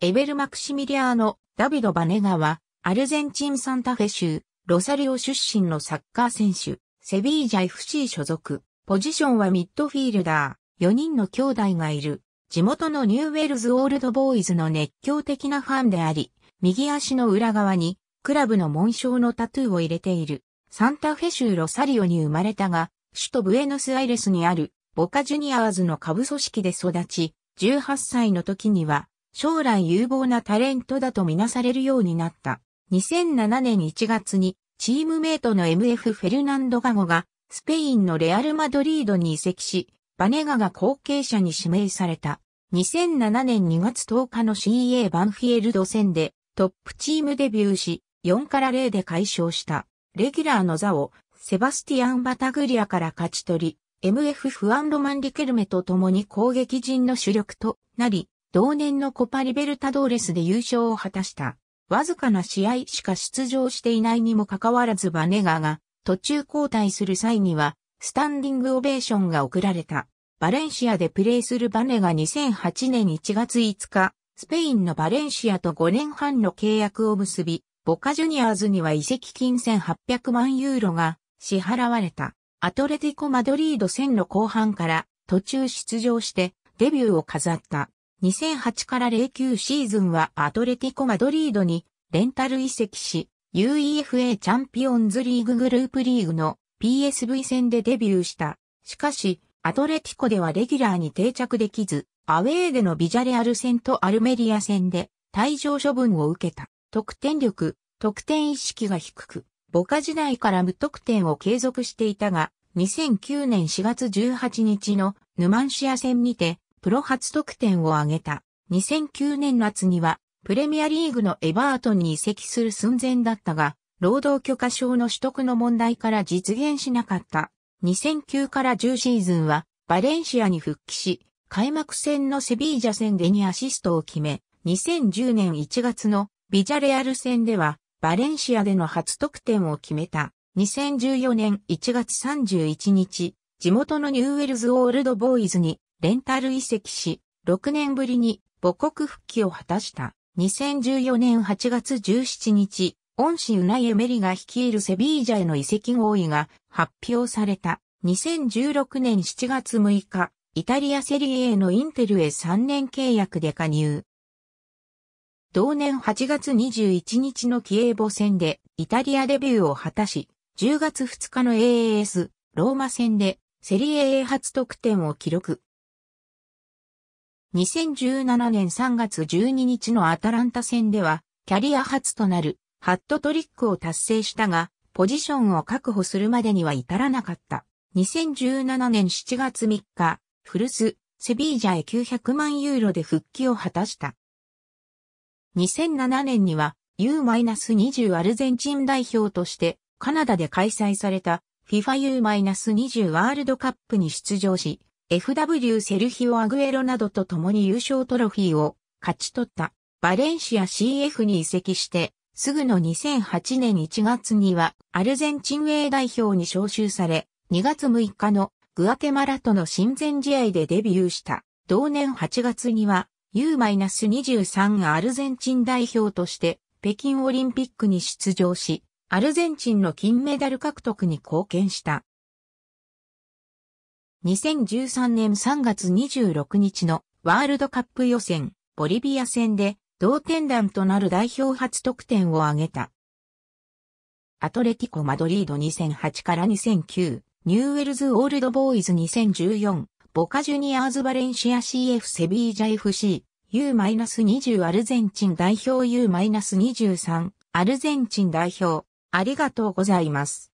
エベル・マクシミリアーノ・ダビド・バネガは、アルゼンチン・サンタフェ州、ロサリオ出身のサッカー選手、セビージャ FC 所属、ポジションはミッドフィールダー、4人の兄弟がいる、地元のニューウェルズ・オールドボーイズの熱狂的なファンであり、右足の裏側に、クラブの紋章のタトゥーを入れている、サンタフェ州ロサリオに生まれたが、首都ブエノスアイレスにある、ボカジュニアーズの下部組織で育ち、18歳の時には、将来有望なタレントだとみなされるようになった。2007年1月にチームメイトの MF フェルナンド・ガゴがスペインのレアル・マドリードに移籍し、バネガが後継者に指名された。2007年2月10日の CA バンフィエルド戦でトップチームデビューし、4から0で解消した。レギュラーの座をセバスティアン・バタグリアから勝ち取り、MF フアンロマン・リケルメと共に攻撃陣の主力となり、同年のコパリベルタドーレスで優勝を果たした。わずかな試合しか出場していないにもかかわらずバネガーが途中交代する際には、スタンディングオベーションが送られた。バレンシアでプレーするバネガ2008年1月5日、スペインのバレンシアと5年半の契約を結び、ボカジュニアーズには移籍金1800万ユーロが支払われた。アトレティコ・マドリード戦の後半から途中出場してデビューを飾った。2008から09シーズンはアトレティコ・マドリードにレンタル移籍し、UEFA チャンピオンズリーググループリーグの PSV 戦でデビューした。しかし、アトレティコではレギュラーに定着できず、アウェーでのビジャレアル戦とアルメリア戦で退場処分を受けた。得点力、得点意識が低く、ボカ時代から無得点を継続していたが、2009年4月18日のヌマンシア戦にてプロ初得点を挙げた。2009年夏には、プレミアリーグのエバートンに移籍する寸前だったが、労働許可証の取得の問題から実現しなかった。2009から10シーズンは、バレンシアに復帰し、開幕戦のセビージャ戦で2アシストを決め、2010年1月のビジャレアル戦では、バレンシアでの初得点を決めた。2014年1月31日、地元のニューウェルズ・オールドボーイズにレンタル移籍し、6年ぶりに母国復帰を果たした。2014年8月17日、恩師ウナイエメリが率いるセビージャへの移籍合意が発表された。2016年7月6日、イタリアセリエのインテルへ3年契約で加入。同年8月21日のキエーボ戦でイタリアデビューを果たし、10月2日の AAS ローマ戦でセリエ A 初得点を記録。2017年3月12日のアタランタ戦では、キャリア初となるハットトリックを達成したが、ポジションを確保するまでには至らなかった。2017年7月3日、フルス、セビージャへ900万ユーロで復帰を果たした。2007年には U-20 アルゼンチン代表としてカナダで開催された FIFA U-20 ワールドカップに出場し、FW セルヒオ・アグエロなどと共に優勝トロフィーを勝ち取ったバレンシア CF に移籍して、すぐの2008年1月にはアルゼンチン A 代表に招集され、2月6日のグアテマラとの親善試合でデビューした。同年8月には U-23 アルゼンチン代表として北京オリンピックに出場し、アルゼンチンの金メダル獲得に貢献した。2013年3月26日のワールドカップ予選、ボリビア戦で同点弾となる代表初得点を挙げた。アトレティコ・マドリード2008から2009、ニューウェルズ・オールドボーイズ2014、ボカジュニアーズ・バレンシア CF セビージャ FC、U-20 アルゼンチン代表 U-23、アルゼンチン代表、ありがとうございます。